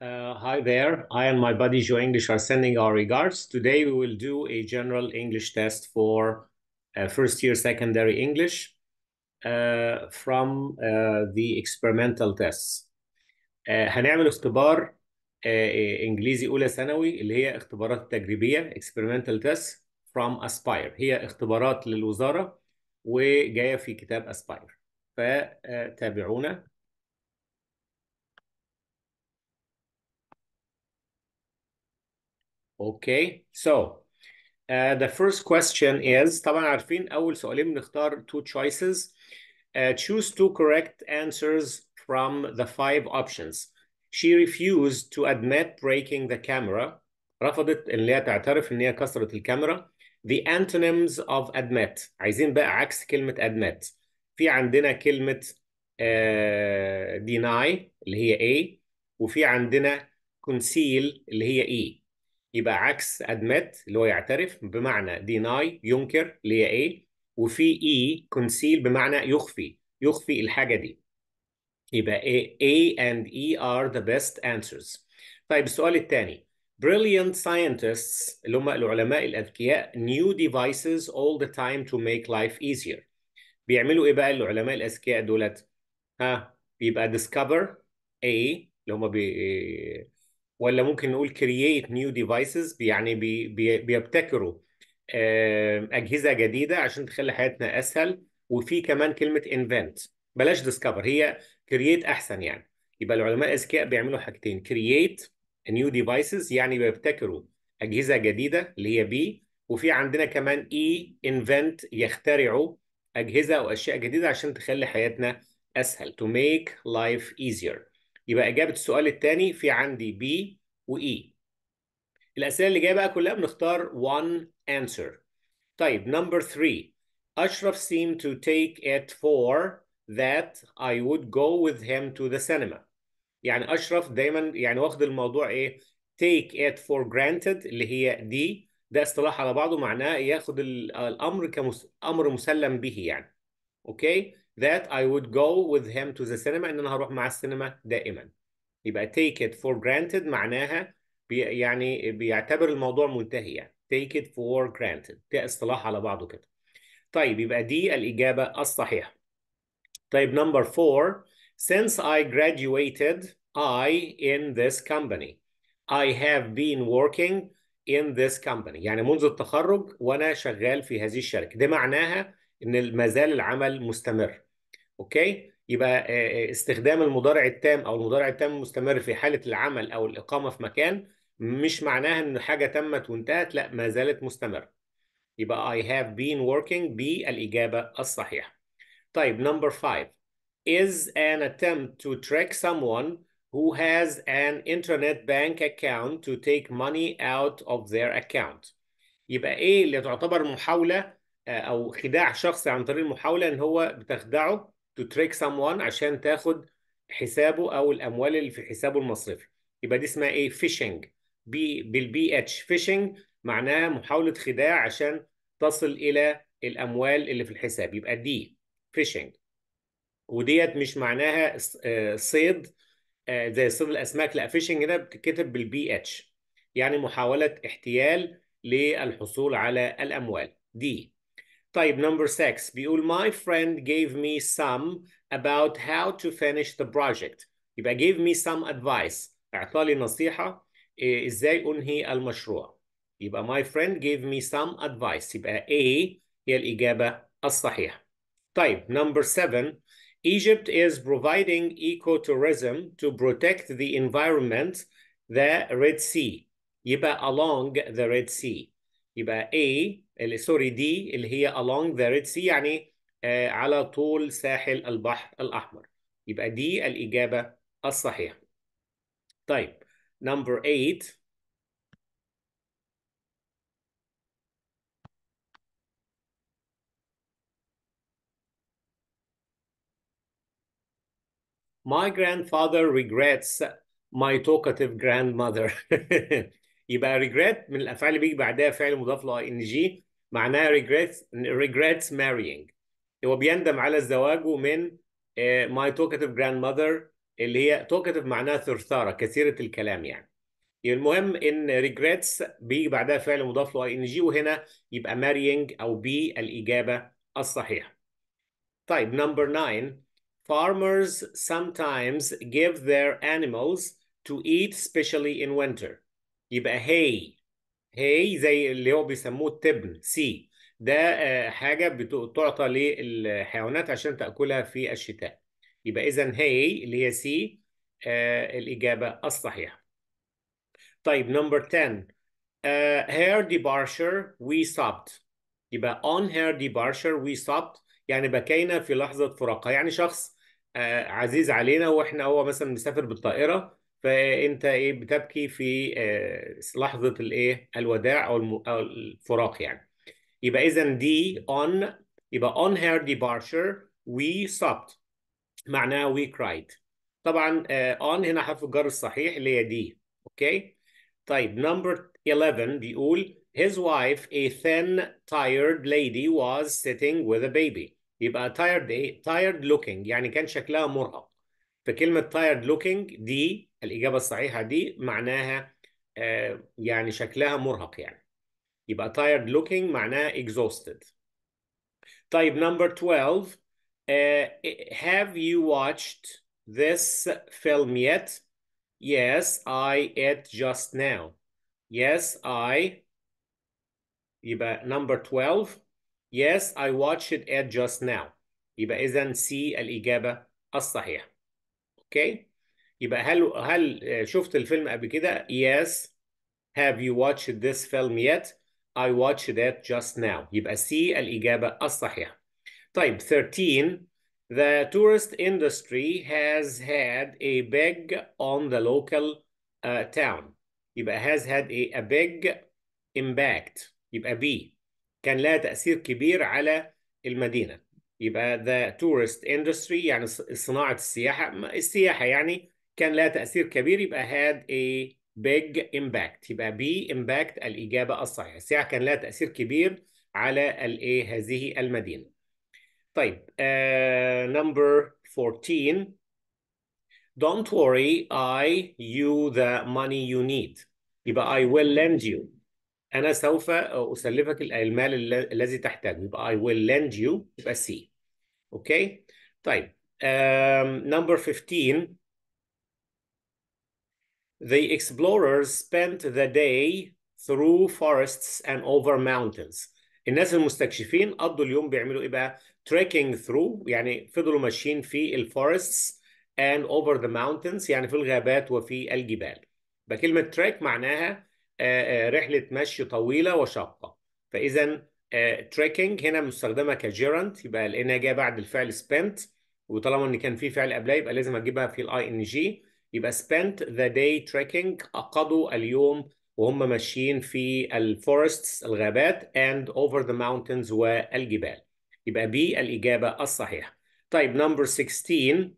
Uh, hi there. I and my buddy Joe English are sending our regards. Today we will do a general English test for uh, first year secondary English uh, from uh, the experimental tests. Uh, هنعمل اختبار uh, انجليزي اولى ثانوي اللي هي اختبارات تجريبيه experimental tests from Aspire هي اختبارات للوزاره وجايه في كتاب Aspire فتابعونا اوكي سو uh, the first question is طبعا عارفين اول سؤالين بنختار two choices uh, choose two correct answers from the five options she refused to admit breaking the camera رفضت ان هي تعترف ان هي كسرت الكاميرا the antonyms of admit عايزين بقى عكس كلمة admit في عندنا كلمة uh, deny اللي هي A وفي عندنا conceal اللي هي E يبقى عكس admit اللي هو يعترف بمعنى deny ينكر اللي هي ايه وفي e conceal بمعنى يخفي يخفي الحاجه دي يبقى A, إيه؟ A and E are the best answers. طيب السؤال الثاني brilliant scientists اللي هم العلماء الأذكياء new devices all the time to make life easier. بيعملوا إيه بقى العلماء الأذكياء دولت؟ ها بيبقى discover A اللي هم بي ولا ممكن نقول كرييت نيو ديفايسز يعني بي بي بيبتكروا اجهزه جديده عشان تخلي حياتنا اسهل وفي كمان كلمه invent بلاش discover هي كرييت احسن يعني يبقى العلماء الاذكياء بيعملوا حاجتين كرييت نيو ديفايسز يعني بيبتكروا اجهزه جديده اللي هي بي وفي عندنا كمان اي e، انفنت invent يخترعوا اجهزه واشياء جديده عشان تخلي حياتنا اسهل to make life easier يبقى إجابة السؤال الثاني في عندي B و E الأسئلة اللي جاية بقى كلها بنختار one answer طيب number 3 أشرف seemed to take it for that I would go with him to the cinema يعني أشرف دايما يعني واخد الموضوع إيه take it for granted اللي هي دي ده اصطلاح على بعضه معناه ياخد الأمر كأمر مسلم به يعني أوكي that I would go with him to the cinema ان انا هروح مع السينما دائما يبقى take it for granted معناها بي يعني بيعتبر الموضوع منتهي يعني take it for granted ده اصطلاح على بعضه كده طيب يبقى دي الإجابة الصحيحة طيب number four since I graduated I in this company I have been working in this company يعني منذ التخرج وأنا شغال في هذه الشركة ده معناها إن مازال العمل مستمر اوكي يبقى آه، آه، استخدام المضارع التام او المضارع التام المستمر في حاله العمل او الاقامه في مكان مش معناها ان حاجه تمت وانتهت لا ما زالت مستمره يبقى I have been working بالإجابة الصحيحة. طيب number five is an attempt to track someone who has an internet bank account to take money out of their account. يبقى إيه اللي تعتبر محاولة آه، أو خداع شخص عن طريق المحاولة إن هو بتخدعه to trick someone عشان تاخد حسابه او الاموال اللي في حسابه المصرفي يبقى دي اسمها ايه فيشنج بي بالبي اتش فيشنج معناها محاوله خداع عشان تصل الى الاموال اللي في الحساب يبقى دي فيشنج وديت مش معناها آه، صيد آه، زي صيد الاسماك لا فيشنج هنا بتتكتب بالبي اتش يعني محاوله احتيال للحصول على الاموال دي type number six. بيقول my friend gave me some about how to finish the project. يبقى gave me some advice. أعطالي نصيحة إزاي أنهي المشروع. يبقى my friend gave me some advice. يبقى A هي الإجابة الصحيحة. طيب number seven. Egypt is providing ecotourism to protect the environment the Red Sea. يبقى along the Red Sea. يبقى A اللي سوري D اللي هي along the Red Sea يعني آه على طول ساحل البحر الأحمر يبقى دي الإجابة الصحيحة طيب number 8 My grandfather regrets my talkative grandmother يبقى regret من الافعال اللي بيجي بعدها فعل مضاف له ان جي معناها regrets regrets marrying هو بيندم على زواجه من آه، my talkative grandmother اللي هي talkative معناها ثرثاره كثيره الكلام يعني المهم ان regrets بيجي بعدها فعل مضاف له ان جي وهنا يبقى marrying او بي الاجابه الصحيحه طيب number 9 farmers sometimes give their animals to eat specially in winter يبقى هي هي زي اللي هو بيسموه التبن سي ده آه، حاجة بتعطى للحيوانات عشان تأكلها في الشتاء يبقى إذا هي اللي هي سي آه، الإجابة الصحيحة طيب نمبر 10 هير ديبارشر وي we stopped يبقى on her departure we stopped يعني بكينا في لحظة فراقها يعني شخص آه، عزيز علينا واحنا هو مثلا مسافر بالطائرة فانت ايه بتبكي في آه، لحظه الايه الوداع او الفراق يعني يبقى اذا دي on يبقى on her departure we سوبت معناها we cried طبعا آه، on هنا حرف الجر الصحيح اللي هي دي اوكي طيب نمبر 11 بيقول his wife a thin tired lady was sitting with a baby يبقى tired ايه tired looking يعني كان شكلها مرهق فكلمه tired looking دي الإجابة الصحيحة دي معناها يعني شكلها مرهق يعني يبقى tired looking معناها exhausted طيب number 12 have you watched this film yet? Yes, I it just now. Yes, I. يبقى number 12. Yes, I watched it just now. يبقى إذا C الإجابة الصحيحة. Okay. يبقى هل هل شفت الفيلم قبل كده؟ Yes. Have you watched this film yet? I watched it just now. يبقى C الإجابة الصحيحة. طيب 13 The tourist industry has had a big on the local uh, town. يبقى has had a, a big impact. يبقى B كان لها تأثير كبير على المدينة. يبقى the tourist industry يعني صناعة السياحة السياحة يعني كان لها تأثير كبير يبقى had a big impact يبقى B impact الإجابة الصحيحة الساعة كان لها تأثير كبير على الإيه هذه المدينة طيب uh, number 14 Don't worry I you the money you need يبقى I will lend you أنا سوف أسلفك المال الذي تحتاجه يبقى I will lend you يبقى C أوكي okay. طيب um, number 15 the explorers spent the day through forests and over mountains الناس المستكشفين قضوا اليوم بيعملوا ايه بقى trekking through يعني فضلوا ماشيين في الفورستس and over the mountains يعني في الغابات وفي الجبال بكلمة تريك معناها آه، آه، رحلة مشي طويلة وشاقة فإذا آه، تريكنج هنا مستخدمة كجيرنت يبقى لأنها جاية بعد الفعل spent وطالما إن كان في فعل قبلها يبقى لازم أجيبها في الـ ING. يبقى spent the day trekking قضوا اليوم وهم ماشيين في الفورستس الغابات and over the mountains والجبال يبقى بي الإجابة الصحيحة طيب number 16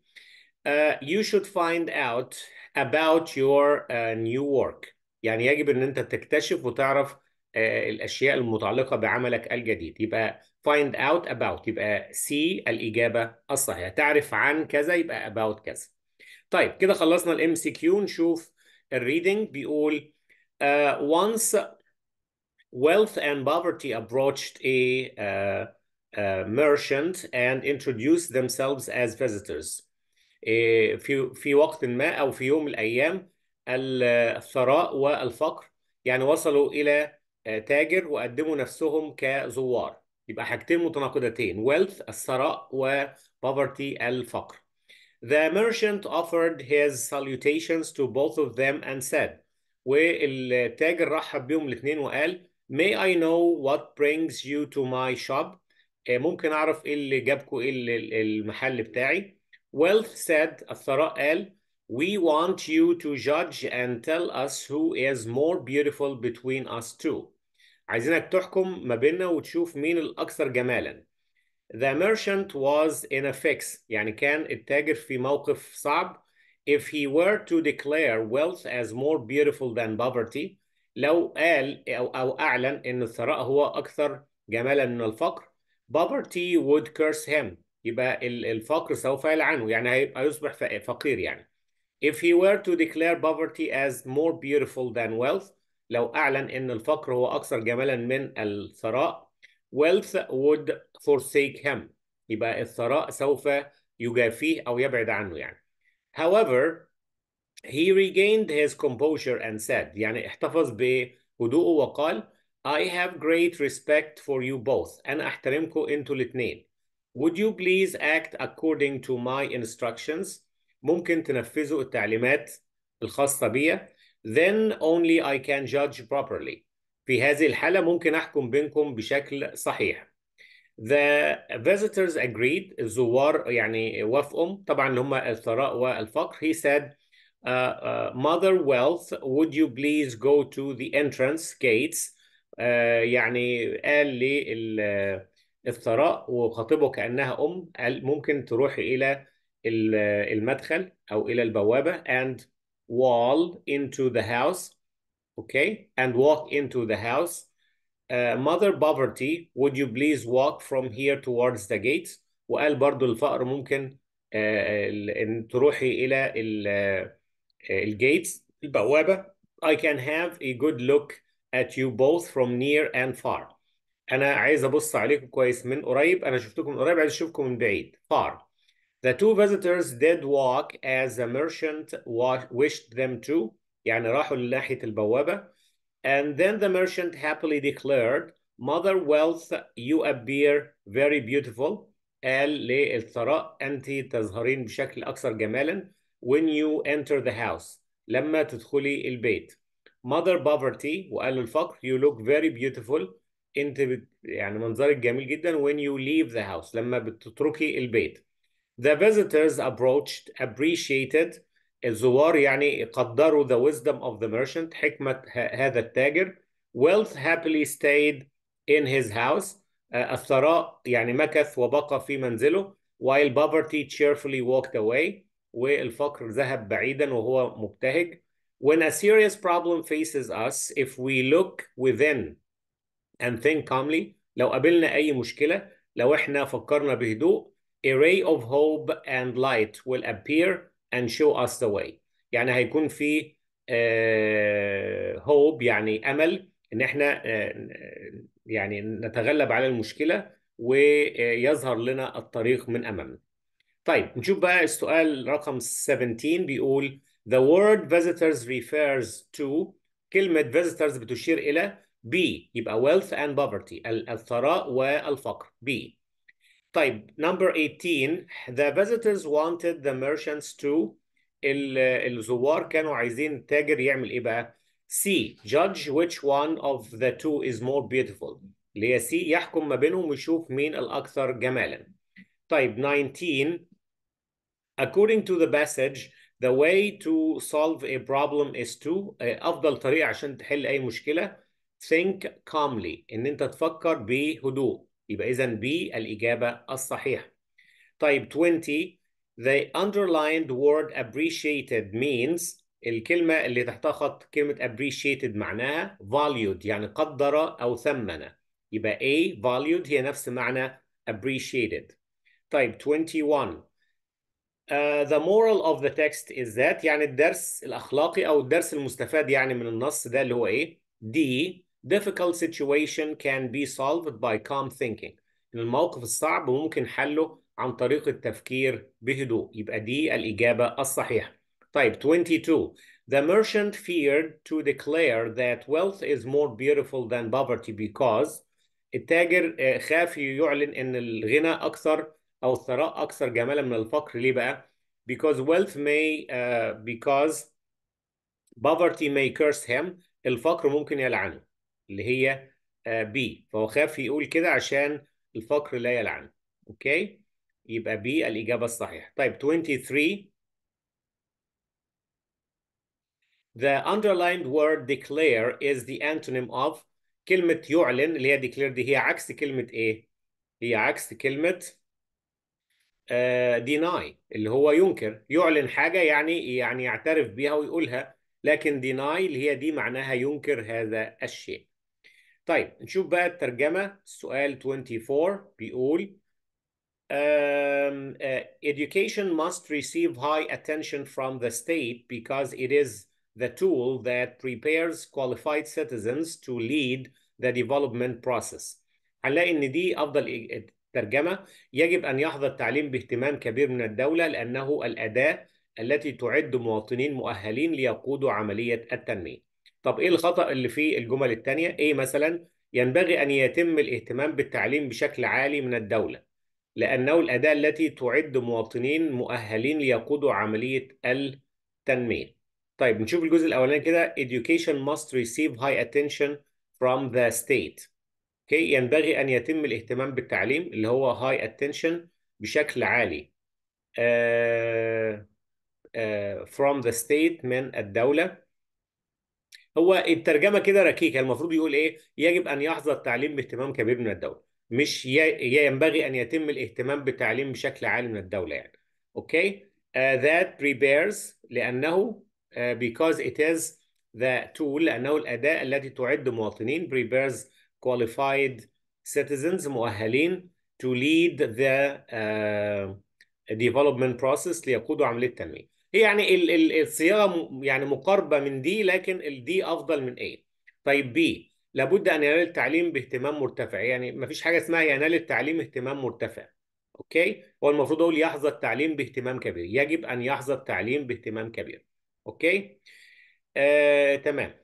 uh, you should find out about your uh, new work يعني يجب ان انت تكتشف وتعرف uh, الاشياء المتعلقه بعملك الجديد يبقى find out about يبقى سي الاجابه الصحيحه تعرف عن كذا يبقى about كذا طيب كده خلصنا ال MCQ نشوف ال reading بيقول uh, once wealth and poverty approached a uh, uh, merchant and introduced themselves as visitors إيه، في في وقت ما او في يوم من الايام الثراء والفقر يعني وصلوا الى تاجر وقدموا نفسهم كزوار يبقى حاجتين متناقضتين wealth الثراء و poverty الفقر The merchant offered his salutations to both of them and said والتاجر رحب بيهم الاثنين وقال May I know what brings you to my shop? Eh, ممكن أعرف إيه اللي جابكم إيه المحل بتاعي؟ Wealth said الثراء قال We want you to judge and tell us who is more beautiful between us two. عايزينك تحكم ما بيننا وتشوف مين الأكثر جمالاً the merchant was in a fix يعني كان التاجر في موقف صعب if he were to declare wealth as more beautiful than poverty لو قال أو, أو أعلن إن الثراء هو أكثر جمالا من الفقر poverty would curse him يبقى الفقر سوف يلعنه يعني هيبقى يصبح فقير يعني if he were to declare poverty as more beautiful than wealth لو أعلن إن الفقر هو أكثر جمالا من الثراء wealth would forsake him يبقى الثراء سوف يجافيه أو يبعد عنه يعني however he regained his composure and said يعني احتفظ بهدوءه وقال I have great respect for you both أنا أحترمكم أنتوا الاثنين Would you please act according to my instructions ممكن تنفذوا التعليمات الخاصة بيا Then only I can judge properly في هذه الحالة ممكن أحكم بينكم بشكل صحيح The visitors agreed الزوار يعني وافقوا طبعا اللي هم الثراء والفقر he said uh, uh, mother wealth would you please go to the entrance gates uh, يعني قال لي الثراء وخطيبه كأنها أم قال ممكن تروحي إلى uh, المدخل أو إلى البوابة and wall into the house okay and walk into the house uh, mother poverty would you please walk from here towards the gates وقال برضو الفقر ممكن ان تروحي الى الجيتس البوابه I can have a good look at you both from near and far انا عايز ابص عليكم كويس من قريب انا شفتكم من قريب عايز اشوفكم من بعيد far The two visitors did walk as the merchant wished them to يعني راحوا لناحية البوابة and then the merchant happily declared, Mother wealth, you appear very beautiful. بشكل أكثر جمالا when you enter the house لما تدخلي البيت. Mother poverty وقال الفقر you look very beautiful أنت بت... يعني منظرك جميل جدا when you leave the house لما بتتركي البيت. The visitors approached appreciated الزوار يعني قدروا the wisdom of the merchant حكمة هذا التاجر wealth happily stayed in his house الثراء يعني مكث وبقى في منزله while poverty cheerfully walked away والفقر ذهب بعيدا وهو مبتهج when a serious problem faces us if we look within and think calmly لو قابلنا أي مشكلة لو احنا فكرنا بهدوء a ray of hope and light will appear and show us the way يعني هيكون في هوب آه، يعني امل ان احنا آه، يعني نتغلب على المشكله ويظهر لنا الطريق من امامنا. طيب نشوف بقى السؤال رقم 17 بيقول The word visitors refers to كلمة visitors بتشير إلى B يبقى wealth and poverty الثراء والفقر B طيب number 18 the visitors wanted the merchants to الزوار كانوا عايزين التاجر يعمل ايه بقى؟ see judge which one of the two is more beautiful اللي هي see يحكم ما بينهم ويشوف مين الاكثر جمالا. طيب 19 according to the passage the way to solve a problem is to uh, افضل طريقه عشان تحل اي مشكله think calmly ان انت تفكر بهدوء يبقى إذا B الإجابة الصحيحة. طيب 20 The underlined word appreciated means الكلمة اللي تحتها خط كلمة appreciated معناها valued يعني قدر أو ثمن يبقى A valued هي نفس معنى appreciated. طيب 21 Uh, آه، the moral of the text is that يعني الدرس الأخلاقي أو الدرس المستفاد يعني من النص ده اللي هو إيه؟ D difficult situation can be solved by calm thinking الموقف الصعب ممكن حله عن طريق التفكير بهدوء يبقى دي الإجابة الصحيحة طيب 22 The merchant feared to declare that wealth is more beautiful than poverty because التاجر خاف يعلن ان الغنى اكثر او الثراء اكثر جمالا من الفقر ليه بقى؟ Because wealth may uh, because poverty may curse him الفقر ممكن يلعنه اللي هي بي آه، فهو خاف يقول كده عشان الفقر لا يلعن اوكي يبقى بي الإجابة الصحيحة طيب 23 The underlined word declare is the antonym of كلمة يعلن اللي هي declare دي هي عكس كلمة ايه؟ هي عكس كلمة uh, deny اللي هو ينكر يعلن حاجة يعني يعني يعترف بها ويقولها لكن deny اللي هي دي معناها ينكر هذا الشيء طيب نشوف بقى الترجمة سؤال 24 بيقول um, uh, education must receive high attention from the state because it is the tool that prepares qualified citizens to lead the development process. هنلاقي إن دي أفضل ترجمة يجب أن يحظى التعليم باهتمام كبير من الدولة لأنه الأداة التي تعد مواطنين مؤهلين ليقودوا عملية التنمية. طب ايه الخطأ اللي في الجمل الثانية؟ ايه مثلا ينبغي ان يتم الاهتمام بالتعليم بشكل عالي من الدولة لانه الأداة التي تعد مواطنين مؤهلين ليقودوا عملية التنمية. طيب نشوف الجزء الاولاني كده education must receive high attention from the state. اوكي ينبغي ان يتم الاهتمام بالتعليم اللي هو high attention بشكل عالي. Uh, uh, from the state من الدولة هو الترجمه كده ركيكه المفروض يقول ايه يجب ان يحظى التعليم باهتمام كبير من الدوله مش ينبغي ان يتم الاهتمام بالتعليم بشكل عالي من الدوله يعني اوكي uh, that prepares لانه uh, because it is the tool لانه الاداه التي تعد مواطنين prepares qualified citizens مؤهلين to lead the uh, development process ليقودوا عمليه التنميه هي يعني الصياغه يعني مقاربه من دي لكن الدي افضل من ايه طيب بي لابد ان ينال التعليم باهتمام مرتفع يعني ما فيش حاجه اسمها ينال التعليم اهتمام مرتفع اوكي هو المفروض اقول يحظى التعليم باهتمام كبير يجب ان يحظى التعليم باهتمام كبير اوكي آه، تمام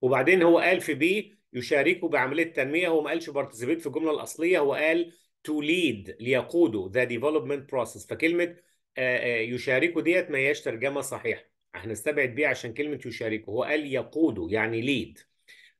وبعدين هو قال في بي يشاركوا بعمليه التنميه هو ما قالش بارتيسيبيت في الجمله الاصليه هو قال to lead ليقودوا the development process فكلمه آه، آه، يشاركوا ديت ما هياش ترجمه صحيحه هنستبعد بيه عشان كلمه يشاركوا هو قال يقودوا يعني ليد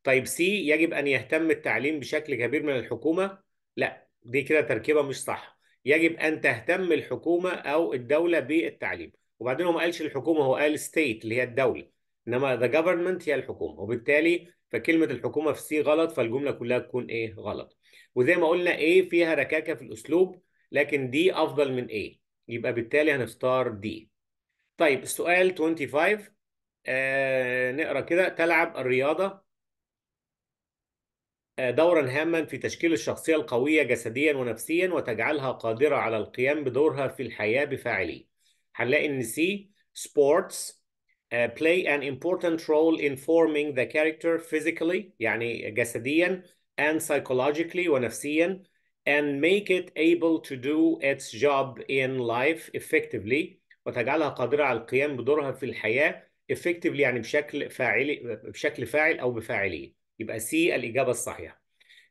طيب سي يجب ان يهتم التعليم بشكل كبير من الحكومه لا دي كده تركيبه مش صح يجب ان تهتم الحكومه او الدوله بالتعليم وبعدين هو ما قالش الحكومه هو قال ستيت اللي هي الدوله انما ذا جوفرمنت هي الحكومه وبالتالي فكلمه الحكومه في سي غلط فالجمله كلها تكون ايه غلط وزي ما قلنا ايه فيها ركاكه في الاسلوب لكن دي افضل من ايه يبقى بالتالي هنختار دي طيب السؤال 25 آه نقرا كده تلعب الرياضه آه، دورا هاما في تشكيل الشخصيه القويه جسديا ونفسيا وتجعلها قادره على القيام بدورها في الحياه بفاعليه هنلاقي ان سي sports uh, play an important role in forming the character physically يعني جسديا and psychologically ونفسيا and make it able to do its job in life effectively وتجعلها قادرة على القيام بدورها في الحياة effectively يعني بشكل فاعلي بشكل فاعل أو بفاعلية يبقى C الإجابة الصحيحة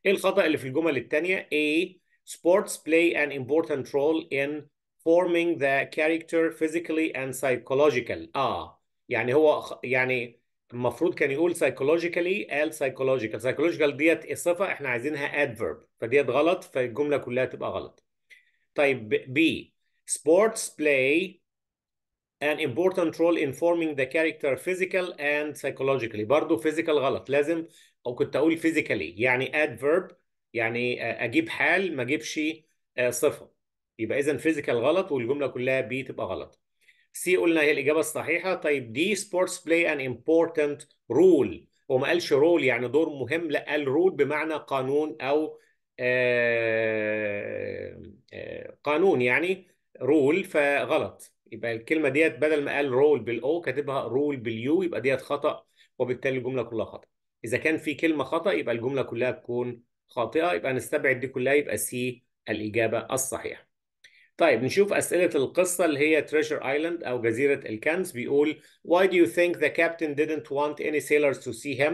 إيه الخطأ اللي في الجمل الثانية A sports play an important role in forming the character physically and psychological آه يعني هو يعني المفروض كان يقول سايكولوجيكالي قال سايكولوجيكال سايكولوجيكال ديت الصفة احنا عايزينها ادفيرب فديت غلط فالجمله كلها تبقى غلط طيب بي sports play an important role in forming the character physical and psychologically برضه physical غلط لازم او كنت اقول physically يعني adverb يعني آه، اجيب حال ما اجيبش آه، صفه يبقى اذا physical غلط والجمله كلها بي تبقى غلط سي قلنا هي الاجابه الصحيحه طيب دي سبورتس بلاي ان امبورتنت رول وما قالش رول يعني دور مهم لا قال رول بمعنى قانون او آه، آه، قانون يعني رول فغلط يبقى الكلمه ديت بدل ما قال رول بالاو كاتبها رول باليو يبقى ديت خطا وبالتالي الجمله كلها خطا اذا كان في كلمه خطا يبقى الجمله كلها تكون خاطئه يبقى نستبعد دي كلها يبقى سي الاجابه الصحيحه طيب نشوف أسئلة القصة اللي هي Treasure Island أو جزيرة الكنز بيقول Why do you think the captain didn't want any sailors to see him؟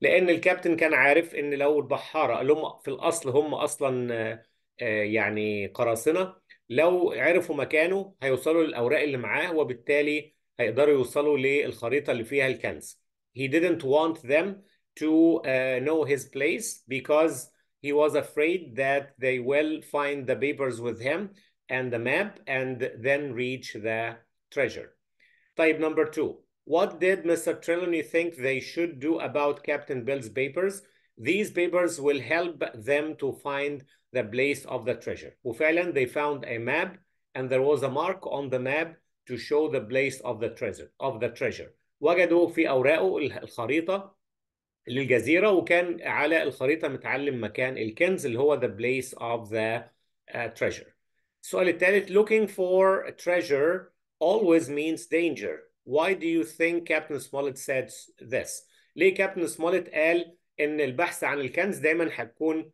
لأن الكابتن كان عارف إن لو البحارة اللي هم في الأصل هم أصلا آه، يعني قراصنة لو عرفوا مكانه هيوصلوا للأوراق اللي معاه وبالتالي هيقدروا يوصلوا للخريطة اللي فيها الكنز. He didn't want them to uh, know his place because he was afraid that they will find the papers with him and the map and then reach the treasure. Type number two, what did Mr. Trelawney think they should do about Captain Bill's papers? These papers will help them to find the place of the treasure. وفعلا they found a map and there was a mark on the map to show the place of the treasure of the treasure. وجدوا في أوراقه الخريطة للجزيرة وكان على الخريطة متعلم مكان الكنز اللي هو the place of the uh, treasure. So looking for a treasure always means danger. Why do you think Captain Smollett said this? ليه كابتن سمولت قال ان البحث عن الكنز دايما هتكون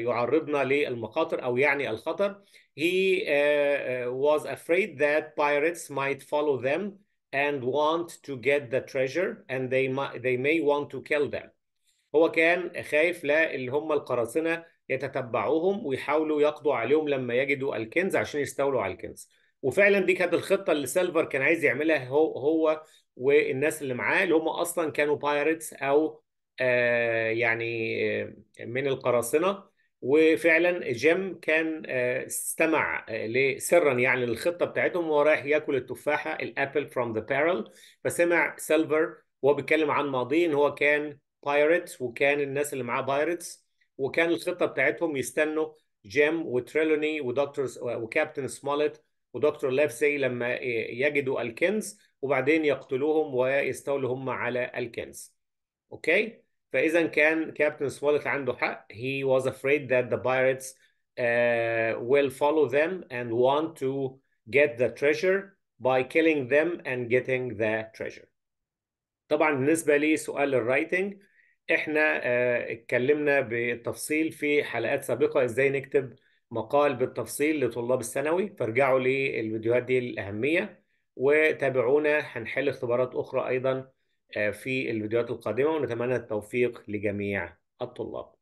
يعرضنا للمخاطر او يعني الخطر he uh, was afraid that pirates might follow them and want to get the treasure and they may, they may want to kill them هو كان خايف لا اللي هم القراصنه يتتبعوهم ويحاولوا يقضوا عليهم لما يجدوا الكنز عشان يستولوا على الكنز وفعلا دي كانت الخطه اللي سيلفر كان عايز يعملها هو هو والناس اللي معاه اللي هم اصلا كانوا بايرتس او آه يعني آه، من القراصنه وفعلا جيم كان آه استمع آه، سرا يعني للخطه بتاعتهم وهو رايح ياكل التفاحه الابل فروم ذا بارل فسمع سيلفر وهو بيتكلم عن ماضيه ان هو كان بايرتس وكان الناس اللي معاه بايرتس وكان الخطه بتاعتهم يستنوا جيم وتريلوني ودكتور وكابتن سمولت ودكتور لافزي لما يجدوا الكنز وبعدين يقتلوهم ويستولوا هم على الكنز اوكي فاذا كان كابتن سمولت عنده حق he was afraid that the pirates uh, will follow them and want to get the treasure by killing them and getting the treasure. طبعا بالنسبة لسؤال الرايتنج احنا آه، اتكلمنا بالتفصيل في حلقات سابقة ازاي نكتب مقال بالتفصيل لطلاب الثانوي فارجعوا للفيديوهات دي الأهمية وتابعونا هنحل اختبارات أخرى أيضا آه، في الفيديوهات القادمة ونتمنى التوفيق لجميع الطلاب